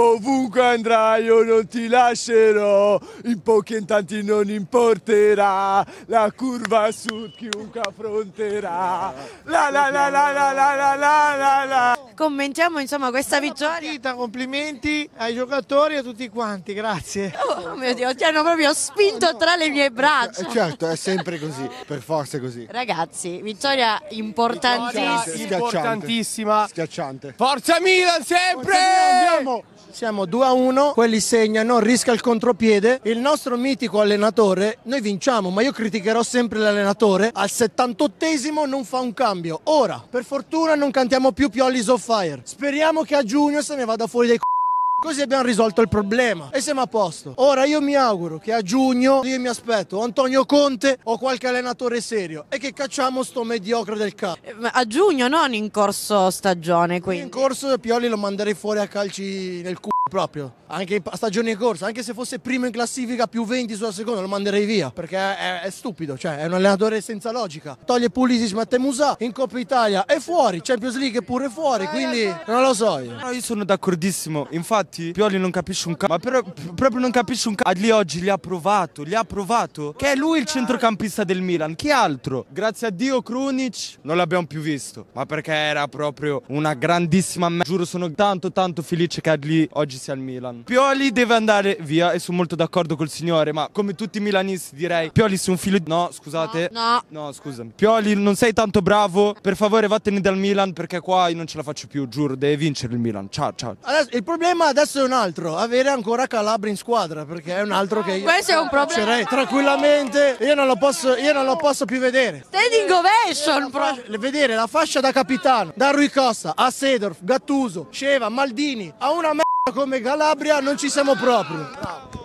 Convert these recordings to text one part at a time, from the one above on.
Ovunque andrai io non ti lascerò, in pochi e in tanti non importerà, la curva a sud chiunque affronterà. La la la la la la la la la la. Commentiamo insomma questa vittoria. Partita, complimenti ai giocatori e a tutti quanti, grazie. Oh mio Dio, ti hanno proprio spinto tra le mie braccia. Eh, certo, è sempre così, per forza è così. Ragazzi, vittoria importantissima. importantissima. Schiacciante. Forza Milan sempre! Forza Milan, andiamo! Siamo 2 a 1, quelli segnano, rischia il contropiede. Il nostro mitico allenatore, noi vinciamo, ma io criticherò sempre l'allenatore. Al 78esimo non fa un cambio. Ora, per fortuna non cantiamo più Piolli's of Fire. Speriamo che a giugno se ne vada fuori dai c***i Così abbiamo risolto il problema e siamo a posto. Ora io mi auguro che a giugno io mi aspetto Antonio Conte o qualche allenatore serio e che cacciamo sto mediocre del capo. Eh, a giugno, non in corso stagione, quindi. In corso Pioli lo manderei fuori a calci nel culo proprio, anche in stagione in corsa, anche se fosse primo in classifica più 20 sulla seconda lo manderei via, perché è, è stupido, cioè è un allenatore senza logica. Toglie Pulisic, mette Musa, in Coppa Italia è fuori, Champions League è pure fuori, quindi non lo so io. No, io sono d'accordissimo, infatti Pioli non capisce un cazzo, ma però, proprio non capisce un cazzo. Lì oggi li ha provato, li ha provato, che è lui il centrocampista del Milan, chi altro? Grazie a Dio Krunic non l'abbiamo più visto, ma perché era proprio una grandissima... me- Giuro sono tanto tanto felice che Adli oggi al Milan. Pioli deve andare via e sono molto d'accordo col signore, ma come tutti i milanisti direi, Pioli sei un figlio di... No, scusate. No, no. No, scusami. Pioli non sei tanto bravo, per favore vattene dal Milan perché qua io non ce la faccio più, giuro, deve vincere il Milan. Ciao, ciao. Adesso, il problema adesso è un altro, avere ancora Calabria in squadra perché è un altro che io... Questo è un problema. Tranquillamente, io non lo posso, io non lo posso più vedere. Standing ovation, bro. Vedere la fascia da capitano, da Rui Costa a Sedorf, Gattuso, Sceva, Maldini, a una merda come Calabria non ci siamo proprio.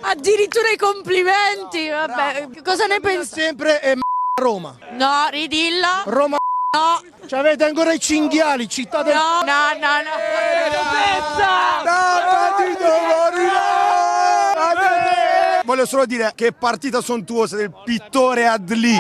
Addirittura i complimenti, vabbè. Cosa ne pensi? Sempre è Roma. No, ridillo. Roma No. Ci avete ancora i cinghiali, città del... No, no, no, no. Pezza! Eh, no, Voglio solo dire che partita sontuosa del pittore Adli. Eh,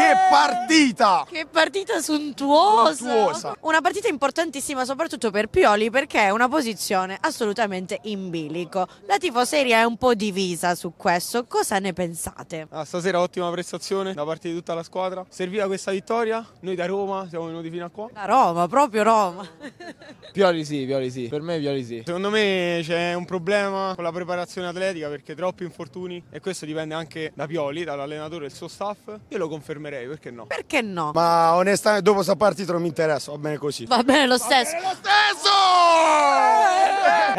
che eh, partita! Che partita suntuosa. suntuosa! Una partita importantissima soprattutto per Pioli perché è una posizione assolutamente in bilico. La tifoseria è un po' divisa su questo, cosa ne pensate? Ah, stasera ottima prestazione da parte di tutta la squadra, serviva questa vittoria, noi da Roma siamo venuti fino a qua. Da Roma, proprio Roma! Pioli sì, Pioli sì, per me Pioli sì. Secondo me c'è un problema con la preparazione atletica perché troppi infortuni e questo dipende anche da Pioli, dall'allenatore e il suo staff, io lo confermerei consumerei, perché no? Perché no? Ma onestamente dopo sta partita non mi interessa, va bene così. Va bene lo stesso. Va bene lo stesso!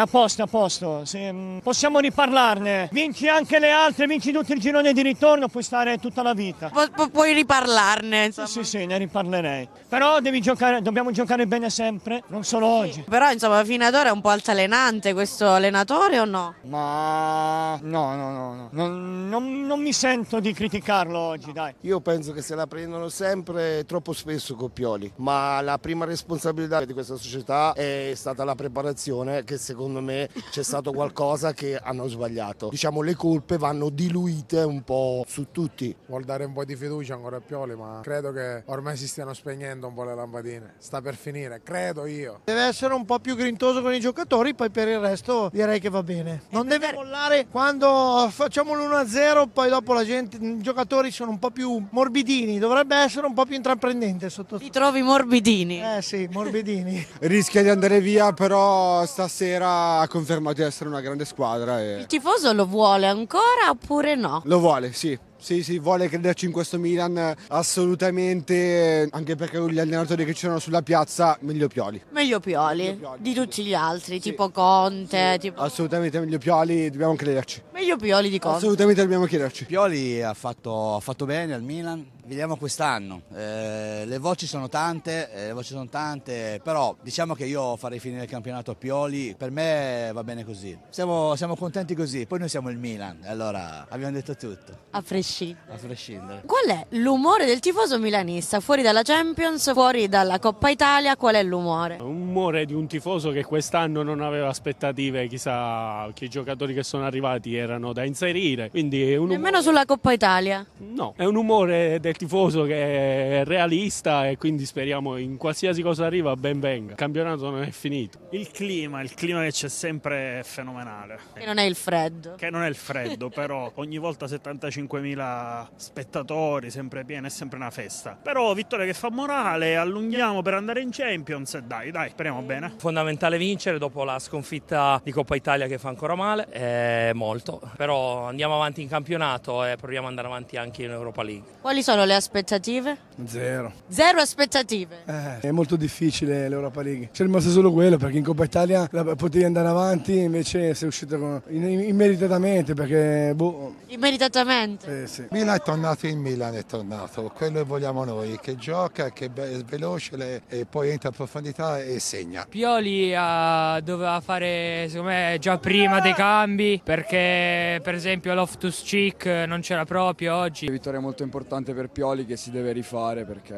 A posto, a posto. Sì, mm, possiamo riparlarne. Vinci anche le altre, vinci tutto il girone di ritorno, puoi stare tutta la vita. Pu- puoi riparlarne. Insomma. Sì, sì, sì, ne riparlerei. Però devi giocare, dobbiamo giocare bene sempre, non solo sì. oggi. Però insomma, fino ad ora è un po' altalenante questo allenatore o no? Ma no, no, no, no. Non, non, non mi sento di criticarlo oggi, dai. Io penso che se la prendono sempre troppo spesso Coppioli, ma la prima responsabilità di questa società è stata la preparazione che secondo secondo me c'è stato qualcosa che hanno sbagliato. Diciamo le colpe vanno diluite un po' su tutti. Vuol dare un po' di fiducia ancora a Pioli, ma credo che ormai si stiano spegnendo un po' le lampadine. Sta per finire, credo io. Deve essere un po' più grintoso con i giocatori, poi per il resto direi che va bene. Non deve per... mollare quando facciamo l'1-0, poi dopo la gente, i giocatori sono un po' più morbidini, dovrebbe essere un po' più intraprendente sotto. Ti trovi morbidini? Eh sì, morbidini. Rischia di andare via, però stasera ha confermato di essere una grande squadra. E... Il tifoso lo vuole ancora oppure no? Lo vuole, sì. Sì, sì, vuole crederci in questo Milan assolutamente, anche perché gli allenatori che c'erano sulla piazza, meglio Pioli. Meglio Pioli, meglio Pioli. di tutti gli altri, sì. tipo Conte. Sì. Tipo... Assolutamente meglio Pioli, dobbiamo crederci. Meglio Pioli di Conte. Assolutamente dobbiamo crederci. Pioli ha fatto, ha fatto bene al Milan, vediamo quest'anno. Eh, le voci sono tante, eh, le voci sono tante, però diciamo che io farei finire il campionato a Pioli, per me va bene così. Siamo, siamo contenti così, poi noi siamo il Milan, allora abbiamo detto tutto. A prescindere. A prescindere. Qual è l'umore del tifoso milanista? Fuori dalla Champions, fuori dalla Coppa Italia, qual è l'umore? L'umore di un tifoso che quest'anno non aveva aspettative, chissà che i giocatori che sono arrivati erano da inserire. Quindi è un umore... Nemmeno sulla Coppa Italia? No, è un umore del tifoso che è realista e quindi speriamo in qualsiasi cosa arriva ben venga. Il campionato non è finito. Il clima, il clima che c'è sempre è fenomenale. Che non è il freddo. Che non è il freddo, però ogni volta 75.000 spettatori, sempre pieno, è sempre una festa. Però vittoria che fa morale, allunghiamo per andare in Champions e dai, dai, speriamo bene. Fondamentale vincere dopo la sconfitta di Coppa Italia che fa ancora male, è molto. Però andiamo avanti in campionato e proviamo ad andare avanti anche in Europa League. Quali sono le le aspettative? Zero. Zero aspettative? Eh, è molto difficile l'Europa League. C'è rimasto solo quello perché in Coppa Italia potevi andare avanti, invece sei uscito con... immeritatamente perché... Boh. Immeritatamente? Eh, sì. Milan è tornato in Milan, è tornato. Quello che vogliamo noi, che gioca, che è veloce e poi entra a profondità e segna. Pioli uh, doveva fare, secondo me, già prima dei cambi perché per esempio Loftus Cheek non c'era proprio oggi. Vittoria molto importante per Pioli che si deve rifare perché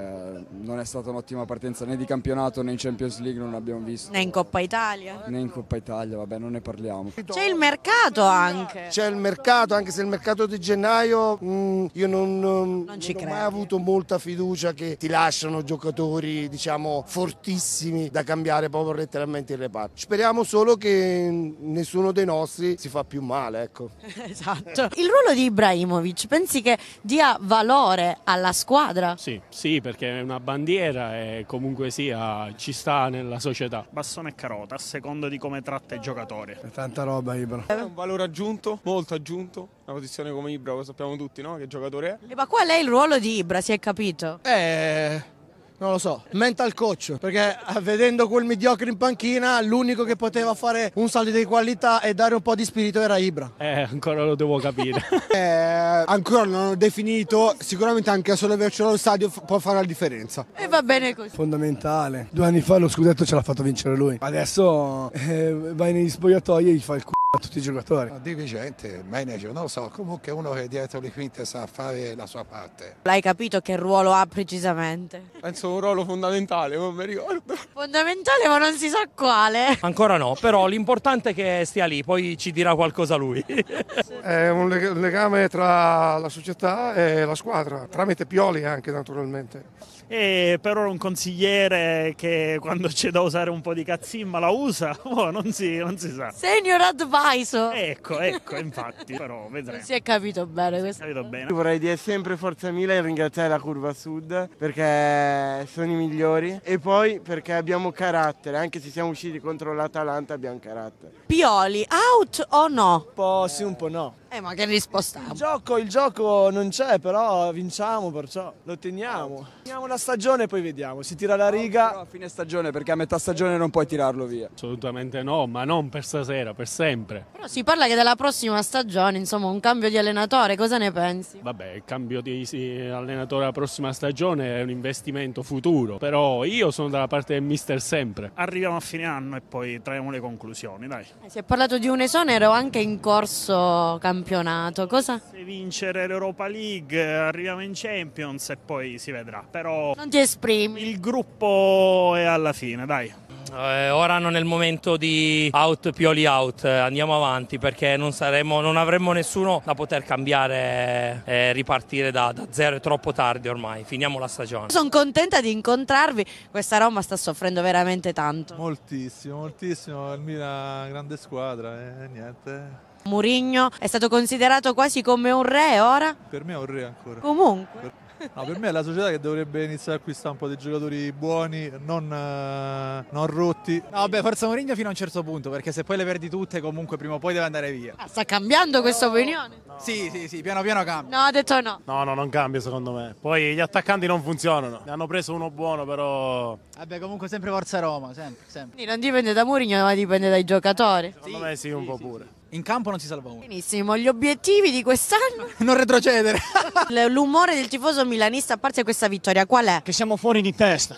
non è stata un'ottima partenza né di campionato né in Champions League, non abbiamo visto. Né in Coppa Italia. Né in Coppa Italia, vabbè, non ne parliamo. C'è il mercato anche. C'è il mercato, anche se il mercato di gennaio mh, mm, io non, non, non ho mai avuto molta fiducia che ti lasciano giocatori, diciamo, fortissimi da cambiare proprio letteralmente il reparto. Speriamo solo che nessuno dei nostri si fa più male, ecco. esatto. Il ruolo di Ibrahimovic pensi che dia valore alla squadra. Sì, sì, perché è una bandiera e comunque sia ci sta nella società. Bassone e carota, a seconda di come tratta i giocatori. È tanta roba Ibra. È un valore aggiunto, molto aggiunto. Una posizione come Ibra, lo sappiamo tutti, no? Che giocatore è. ma qual è il ruolo di Ibra, si è capito? Eh non lo so, mental coach, perché eh, vedendo quel mediocre in panchina l'unico che poteva fare un salto di qualità e dare un po' di spirito era Ibra. Eh, ancora lo devo capire. eh, ancora non ho definito, sicuramente anche a solo avercelo allo stadio può fare la differenza. E va bene così. Fondamentale. Due anni fa lo scudetto ce l'ha fatto vincere lui. Adesso eh, vai negli spogliatoi e gli fa il culo a tutti i giocatori. No, dirigente, manager, non lo so, comunque uno che dietro le quinte sa fare la sua parte. L'hai capito che ruolo ha precisamente? Penso un ruolo fondamentale, non mi ricordo. Fondamentale ma non si sa quale. Ancora no, però l'importante è che stia lì, poi ci dirà qualcosa lui. È un legame tra la società e la squadra, tramite Pioli anche naturalmente e per ora un consigliere che quando c'è da usare un po' di cazzimma la usa, oh, non, si, non, si, sa. Senior advisor! Ecco, ecco, infatti, però vedremo. Non si è capito bene questo. Capito bene. Vorrei dire sempre Forza Mila e ringraziare la Curva Sud perché sono i migliori e poi perché abbiamo carattere, anche se siamo usciti contro l'Atalanta abbiamo carattere. Pioli, out o no? Un po' sì, un po' no. Eh, ma che risposta? Il gioco, il gioco non c'è, però vinciamo perciò, lo teniamo. Teniamo la stagione e poi vediamo, si tira la riga. No, a fine stagione perché a metà stagione non puoi tirarlo via. Assolutamente no, ma non per stasera, per sempre. Però si parla che dalla prossima stagione, insomma, un cambio di allenatore, cosa ne pensi? Vabbè, il cambio di allenatore alla prossima stagione è un investimento futuro, però io sono dalla parte del mister sempre. Arriviamo a fine anno e poi traiamo le conclusioni, dai. Eh, si è parlato di un esonero anche in corso campionato, cosa? Se vincere l'Europa League, arriviamo in Champions e poi si vedrà, però non ti esprimi. Il gruppo è alla fine, dai. Eh, ora non è il momento di out Pioli out, andiamo avanti perché non, saremo, non, avremo nessuno da poter cambiare eh, e ripartire da, da, zero, è troppo tardi ormai, finiamo la stagione. Sono contenta di incontrarvi, questa Roma sta soffrendo veramente tanto. Moltissimo, moltissimo, la Milan grande squadra e eh, niente. Murigno è stato considerato quasi come un re ora? Per me è un re ancora. Comunque. Per No, per me è la società che dovrebbe iniziare a acquistare un po' di giocatori buoni, non, eh, non rotti. No, vabbè, forza Mourinho fino a un certo punto, perché se poi le perdi tutte, comunque prima o poi deve andare via. Ah, sta cambiando questa opinione? No. Sì, sì, sì, piano piano cambia. No, ha detto no. No, no, non cambia secondo me. Poi gli attaccanti non funzionano. Ne hanno preso uno buono, però. Vabbè, comunque sempre forza Roma, sempre, sempre. Quindi non dipende da Mourinho, ma dipende dai giocatori. Secondo sì, me sì, un sì, po' sì, pure. In campo non si salva uno. Benissimo, gli obiettivi di quest'anno? non retrocedere. L'umore del tifoso milanista a parte questa vittoria qual è? Che siamo fuori di testa.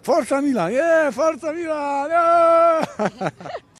forza Milano, eh, forza Milano! Eh!